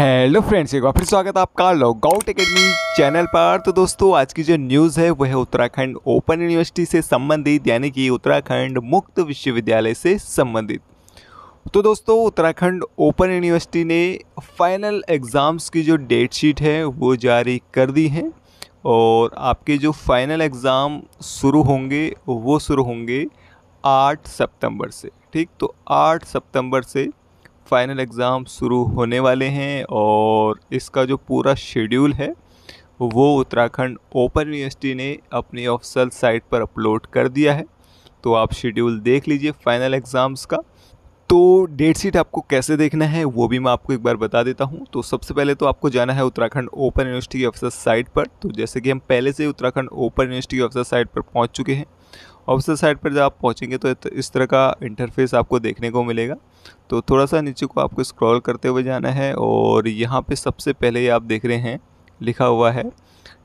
hello friends एक बार फिर स्वागत है आपका आउट अकेडमी चैनल पर तो दोस्तों आज की जो न्यूज़ है वह है उत्तराखंड ओपन यूनिवर्सिटी से संबंधित यानी कि उत्तराखंड मुक्त विश्वविद्यालय से संबंधित तो दोस्तों उत्तराखंड ओपन यूनिवर्सिटी ने फाइनल एग्ज़ाम्स की जो डेट शीट है वो जारी कर दी है और आपके जो फाइनल एग्ज़ाम शुरू होंगे वो शुरू होंगे आठ सप्तम्बर से ठीक तो आठ सप्तम्बर से फ़ाइनल एग्ज़ाम शुरू होने वाले हैं और इसका जो पूरा शेड्यूल है वो उत्तराखंड ओपन यूनिवर्सिटी ने अपनी ऑफिसल साइट पर अपलोड कर दिया है तो आप शेड्यूल देख लीजिए फ़ाइनल एग्ज़ाम्स का तो डेट शीट आपको कैसे देखना है वो भी मैं आपको एक बार बता देता हूँ तो सबसे पहले तो आपको जाना है उत्तराखंड ओपन यूनिवर्सिटी की ऑफिसर साइट पर तो जैसे कि हम पहले से उत्तराखंड ओपन यूनिवर्सिटी की ऑफिसर साइट पर पहुँच चुके हैं ऑफिसर साइड पर जब आप पहुँचेंगे तो इस तरह का इंटरफेस आपको देखने को मिलेगा तो थोड़ा सा नीचे को आपको स्क्रॉल करते हुए जाना है और यहाँ पे सबसे पहले आप देख रहे हैं लिखा हुआ है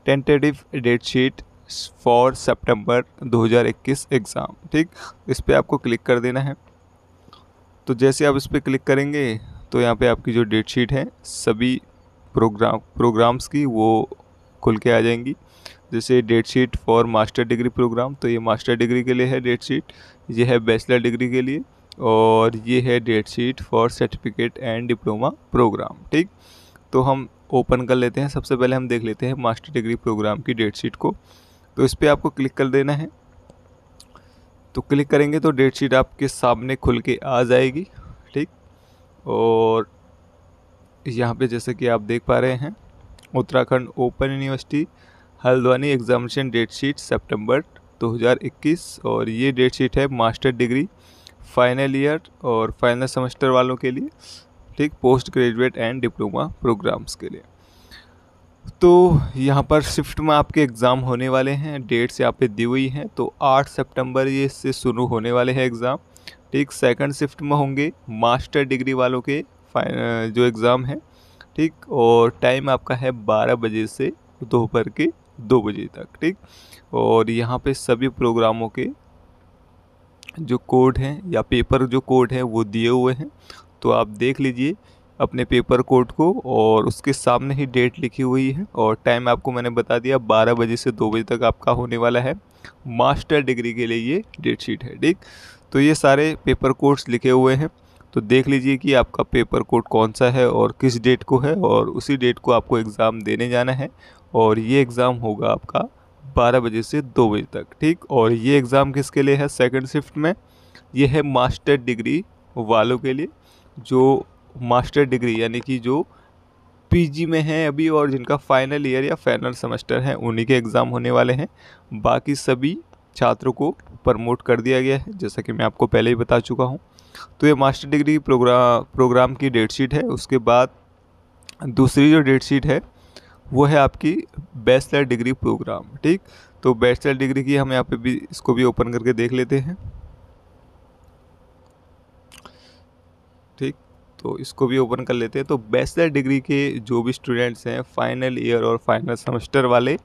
tentative date sheet for September दो एग्ज़ाम ठीक इस पर आपको क्लिक कर देना है तो जैसे आप इस पर क्लिक करेंगे तो यहाँ पर आपकी जो डेट शीट है सभी प्रोग्राम प्रोग्राम्स की वो खुल के आ जाएंगी जैसे date sheet for master degree program तो ये मास्टर डिग्री के लिए है डेट शीट ये है बैचलर डिग्री के लिए और ये है date sheet for certificate and diploma program ठीक तो हम ओपन कर लेते हैं सबसे पहले हम देख लेते हैं मास्टर डिग्री प्रोग्राम की डेट शीट को तो इस पर आपको क्लिक कर देना है तो क्लिक करेंगे तो डेट शीट आपके सामने खुल के आ जाएगी ठीक और यहाँ पे जैसे कि आप देख पा रहे हैं Uttarakhand open university Haldwani examination date sheet September 2021 और ये डेट शीट है मास्टर डिग्री फाइनल ईयर और फाइनल सेमेस्टर वालों के लिए ठीक post graduate and diploma programs के लिए तो यहाँ पर शिफ्ट में आपके एग्ज़ाम होने वाले हैं डेट्स यहाँ पे दी हुई हैं तो 8 सितंबर ये से शुरू होने वाले हैं एग्ज़ाम ठीक सेकंड शिफ्ट में होंगे मास्टर डिग्री वालों के जो एग्ज़ाम है ठीक और टाइम आपका है 12 बजे से दोपहर के दो बजे तक ठीक और यहाँ पे सभी प्रोग्रामों के जो कोड हैं या पेपर जो कोड है वो दिए हुए हैं तो आप देख लीजिए अपने पेपर कोड को और उसके सामने ही डेट लिखी हुई है और टाइम आपको मैंने बता दिया बारह बजे से दो बजे तक आपका होने वाला है मास्टर डिग्री के लिए ये डेट शीट है ठीक तो ये सारे पेपर कोड्स लिखे हुए हैं तो देख लीजिए कि आपका पेपर कोड कौन सा है और किस डेट को है और उसी डेट को आपको एग्ज़ाम देने जाना है और ये एग्ज़ाम होगा आपका बारह बजे से दो बजे तक ठीक और ये एग्ज़ाम किसके लिए है सेकंड शिफ्ट में ये है मास्टर डिग्री वालों के लिए जो मास्टर डिग्री यानी कि जो पीजी में हैं अभी और जिनका फाइनल ईयर या फाइनल सेमेस्टर है उन्हीं के एग्ज़ाम होने वाले हैं बाकी सभी छात्रों को प्रमोट कर दिया गया है जैसा कि मैं आपको पहले ही बता चुका हूँ तो ये मास्टर डिग्री प्रोग्राम प्रोग्राम की डेट शीट है उसके बाद दूसरी जो डेट शीट है वो है आपकी बैचलर डिग्री प्रोग्राम ठीक तो बैचलर डिग्री की हम यहाँ पे भी इसको भी ओपन करके देख लेते हैं ठीक तो इसको भी ओपन कर लेते हैं तो बैचलर डिग्री के जो भी स्टूडेंट्स हैं फाइनल ईयर और फाइनल सेमेस्टर वाले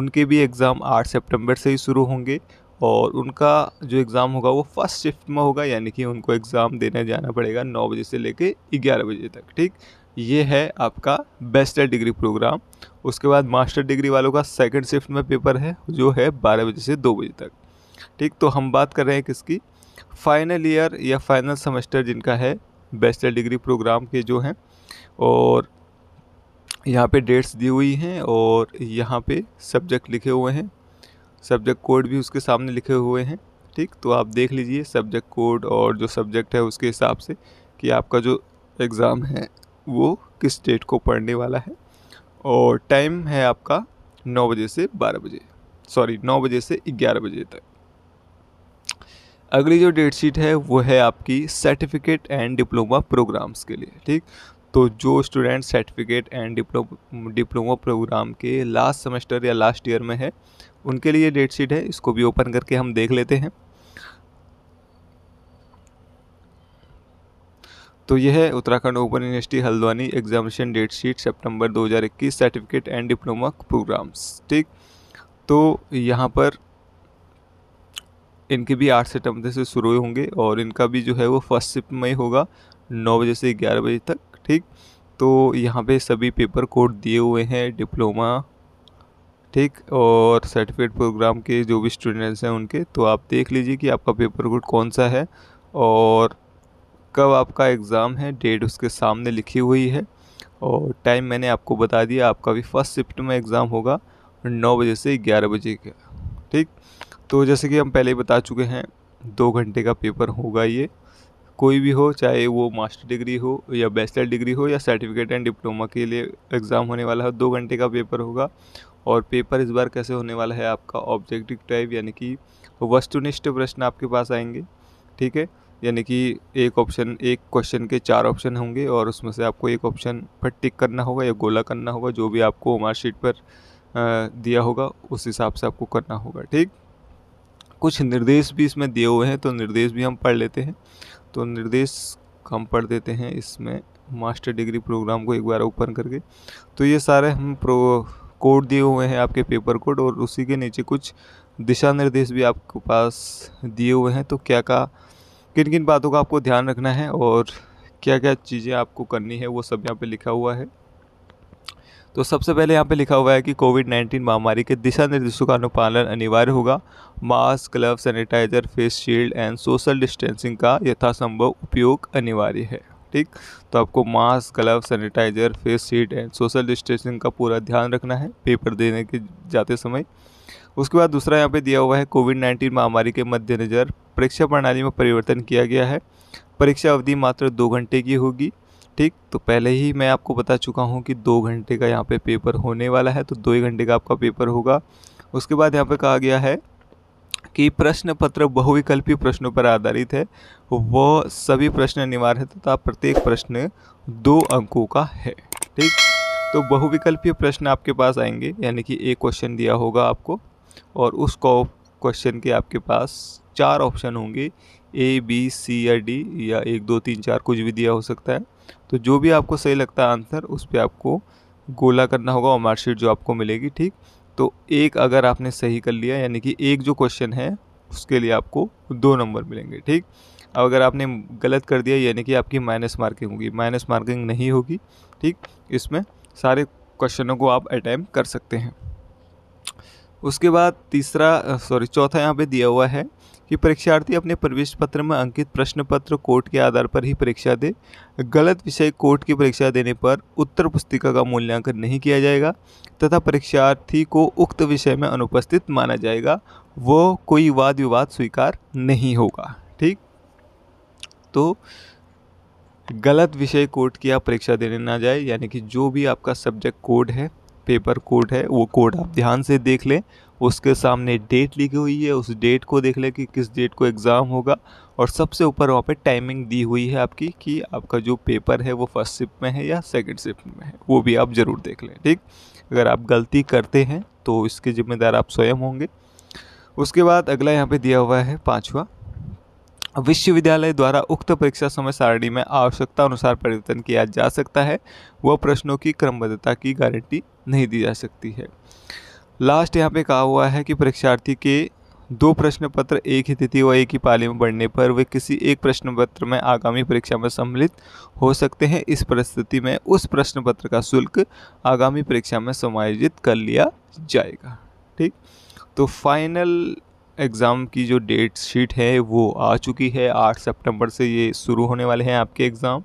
उनके भी एग्ज़ाम आठ सितंबर से ही शुरू होंगे और उनका जो एग्ज़ाम होगा वो फर्स्ट शिफ्ट में होगा यानी कि उनको एग्ज़ाम देने जाना पड़ेगा नौ बजे से लेके ग्यारह बजे तक ठीक ये है आपका बेस्टर डिग्री प्रोग्राम उसके बाद मास्टर डिग्री वालों का सेकंड शिफ्ट में पेपर है जो है बारह बजे से दो बजे तक ठीक तो हम बात कर रहे हैं किसकी फाइनल ईयर या फाइनल सेमेस्टर जिनका है बेस्टर डिग्री प्रोग्राम के जो हैं और यहाँ पे डेट्स दी हुई हैं और यहाँ पे सब्जेक्ट लिखे हुए हैं सब्जेक्ट कोड भी उसके सामने लिखे हुए हैं ठीक तो आप देख लीजिए सब्जेक्ट कोड और जो सब्जेक्ट है उसके हिसाब से कि आपका जो एग्ज़ाम है वो किस डेट को पढ़ने वाला है और टाइम है आपका नौ बजे से बारह बजे सॉरी नौ बजे से ग्यारह बजे तक अगली जो डेट शीट है वो है आपकी सर्टिफिकेट एंड डिप्लोमा प्रोग्राम्स के लिए ठीक तो जो स्टूडेंट सर्टिफिकेट एंड डिप्लो डिप्लोमा प्रोग्राम के लास्ट सेमेस्टर या लास्ट ईयर में है उनके लिए डेट शीट है इसको भी ओपन करके हम देख लेते हैं तो यह है Uttarakhand open university Haldwani examination date sheet सितंबर 2021 सर्टिफिकेट एंड डिप्लोमा प्रोग्राम्स ठीक तो यहाँ पर इनके भी आठ सितंबर से शुरू होंगे और इनका भी जो है वो फर्स्ट शिफ्ट में होगा नौ बजे से ग्यारह बजे तक ठीक तो यहाँ पे सभी पेपर कोड दिए हुए हैं डिप्लोमा ठीक और सर्टिफिकेट प्रोग्राम के जो भी स्टूडेंट्स हैं उनके तो आप देख लीजिए कि आपका पेपर कोड कौन सा है और कब आपका एग्ज़ाम है डेट उसके सामने लिखी हुई है और टाइम मैंने आपको बता दिया आपका भी फर्स्ट शिफ्ट में एग्ज़ाम होगा नौ बजे से ग्यारह बजे का ठीक तो जैसे कि हम पहले ही बता चुके हैं दो घंटे का पेपर होगा ये कोई भी हो चाहे वो मास्टर डिग्री हो या बैचलर डिग्री हो या सर्टिफिकेट एंड डिप्लोमा के लिए एग्ज़ाम होने वाला है दो घंटे का पेपर होगा और पेपर इस बार कैसे होने वाला है आपका ऑब्जेक्टिव टाइप यानी कि वस्तुनिष्ठ प्रश्न आपके पास आएंगे ठीक है यानी कि एक ऑप्शन एक क्वेश्चन के चार ऑप्शन होंगे और उसमें से आपको एक ऑप्शन पर टिक करना होगा या गोला करना होगा जो भी आपको मार्क शीट पर दिया होगा उस हिसाब से आपको करना होगा ठीक कुछ निर्देश भी इसमें दिए हुए हैं तो निर्देश भी हम पढ़ लेते हैं तो निर्देश हम पढ़ देते हैं इसमें मास्टर डिग्री प्रोग्राम को एक बार ओपन करके तो ये सारे हम प्रो कोड दिए हुए हैं आपके पेपर कोड और उसी के नीचे कुछ दिशा निर्देश भी आपके पास दिए हुए हैं तो क्या क्या किन किन बातों का आपको ध्यान रखना है और क्या क्या चीज़ें आपको करनी है वो सब यहाँ पे लिखा हुआ है तो सबसे पहले यहाँ पे लिखा हुआ है कि कोविड नाइन्टीन महामारी के दिशा निर्देशों का अनुपालन अनिवार्य होगा mask glove sanitiser face shield and social distancing का यथासंभव उपयोग अनिवार्य है ठीक तो आपको mask glove sanitiser face shield and social distancing का पूरा ध्यान रखना है पेपर देने के जाते समय उसके बाद दूसरा यहाँ पे दिया हुआ है कोविड नाइन्टीन महामारी के मद्देनज़र परीक्षा प्रणाली में परिवर्तन किया गया है परीक्षा अवधि मात्र दो घंटे की होगी ठीक तो पहले ही मैं आपको बता चुका हूँ कि दो घंटे का यहाँ पे पेपर होने वाला है तो दो ही घंटे का आपका पेपर होगा उसके बाद यहाँ पे कहा गया है कि प्रश्न पत्र बहुविकल्पी प्रश्नों पर आधारित है वह सभी प्रश्न अनिवार्य है तथा प्रत्येक प्रश्न दो अंकों का है ठीक तो बहुविकल्पीय प्रश्न आपके पास आएंगे यानी कि एक क्वेश्चन दिया होगा आपको और उस क्वेश्चन के आपके पास चार ऑप्शन होंगे ए बी सी या डी या एक दो तीन चार कुछ भी दिया हो सकता है तो जो भी आपको सही लगता है आंसर उस पर आपको गोला करना होगा और मार्कशीट जो आपको मिलेगी ठीक तो एक अगर आपने सही कर लिया यानी कि एक जो क्वेश्चन है उसके लिए आपको दो नंबर मिलेंगे ठीक अब अगर आपने गलत कर दिया यानी कि आपकी माइनस मार्किंग होगी माइनस मार्किंग नहीं होगी ठीक इसमें सारे क्वेश्चनों को आप अटैम्प कर सकते हैं उसके बाद तीसरा सॉरी चौथा यहाँ पे दिया हुआ है कि परीक्षार्थी अपने प्रवेश पत्र में अंकित प्रश्न पत्र कोर्ट के आधार पर ही परीक्षा दे गलत विषय कोर्ट की परीक्षा देने पर उत्तर पुस्तिका का मूल्यांकन नहीं किया जाएगा तथा परीक्षार्थी को उक्त विषय में अनुपस्थित माना जाएगा वो कोई वाद विवाद स्वीकार नहीं होगा ठीक तो गलत विषय कोर्ट की आप परीक्षा देने ना जाए यानी कि जो भी आपका सब्जेक्ट कोड है पेपर कोड है वो कोड आप ध्यान से देख लें उसके सामने डेट लिखी हुई है उस डेट को देख लें कि किस डेट को एग्ज़ाम होगा और सबसे ऊपर वहाँ पे टाइमिंग दी हुई है आपकी कि आपका जो पेपर है वो फर्स्ट शिफ्ट में है या सेकंड शिफ्ट में है वो भी आप ज़रूर देख लें ठीक अगर आप गलती करते हैं तो इसके ज़िम्मेदार आप स्वयं होंगे उसके बाद अगला यहाँ पर दिया हुआ है पाँचवा विश्वविद्यालय द्वारा उक्त परीक्षा समय सारणी में आवश्यकता अनुसार परिवर्तन किया जा सकता है वह प्रश्नों की क्रमबद्धता की गारंटी नहीं दी जा सकती है लास्ट यहाँ पे कहा हुआ है कि परीक्षार्थी के दो प्रश्न पत्र एक ही तिथि व एक ही पाली में बढ़ने पर वे किसी एक प्रश्न पत्र में आगामी परीक्षा में सम्मिलित हो सकते हैं इस परिस्थिति में उस प्रश्न पत्र का शुल्क आगामी परीक्षा में समायोजित कर लिया जाएगा ठीक तो फाइनल एग्ज़ाम की जो डेट शीट है वो आ चुकी है आठ सितंबर से ये शुरू होने वाले हैं आपके एग्ज़ाम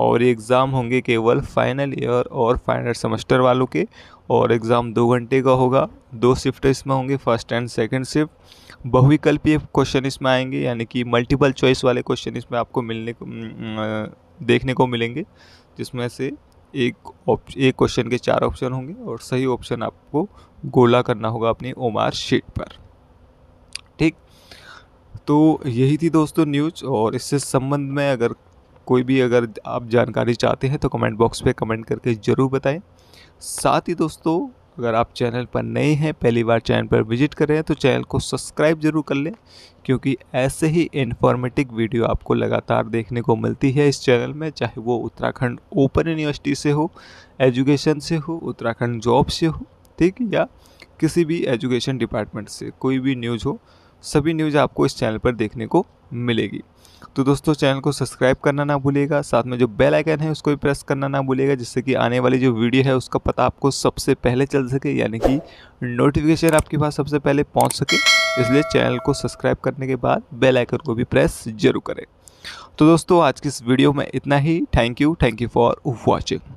और ये एग्ज़ाम होंगे केवल फाइनल ईयर और फाइनल सेमेस्टर वालों के और एग्ज़ाम दो घंटे का होगा दो शिफ्ट इसमें होंगे फर्स्ट एंड सेकंड शिफ्ट बहुविकल्पीय क्वेश्चन इसमें आएंगे यानी कि मल्टीपल चॉइस वाले क्वेश्चन इसमें आपको मिलने को देखने को मिलेंगे जिसमें से एक ऑप्शन एक क्वेश्चन के चार ऑप्शन होंगे और सही ऑप्शन आपको गोला करना होगा अपनी ओमार शीट पर ठीक तो यही थी दोस्तों न्यूज और इससे संबंध में अगर कोई भी अगर आप जानकारी चाहते हैं तो कमेंट बॉक्स पे कमेंट करके ज़रूर बताएं साथ ही दोस्तों अगर आप चैनल पर नए हैं पहली बार चैनल पर विजिट कर रहे हैं तो चैनल को सब्सक्राइब जरूर कर लें क्योंकि ऐसे ही इन्फॉर्मेटिव वीडियो आपको लगातार देखने को मिलती है इस चैनल में चाहे वो उत्तराखंड ओपन यूनिवर्सिटी से हो एजुकेशन से हो उत्तराखंड जॉब से हो ठीक या किसी भी एजुकेशन डिपार्टमेंट से कोई भी न्यूज़ हो सभी न्यूज़ आपको इस चैनल पर देखने को मिलेगी तो दोस्तों चैनल को सब्सक्राइब करना ना भूलेगा साथ में जो बेल आइकन है उसको भी प्रेस करना ना भूलेगा जिससे कि आने वाली जो वीडियो है उसका पता आपको सबसे पहले चल सके यानी कि नोटिफिकेशन आपके पास सबसे पहले पहुँच सके इसलिए चैनल को सब्सक्राइब करने के बाद बेल आइकन को भी प्रेस जरूर करें तो दोस्तों आज की इस वीडियो में इतना ही thank you thank you for watching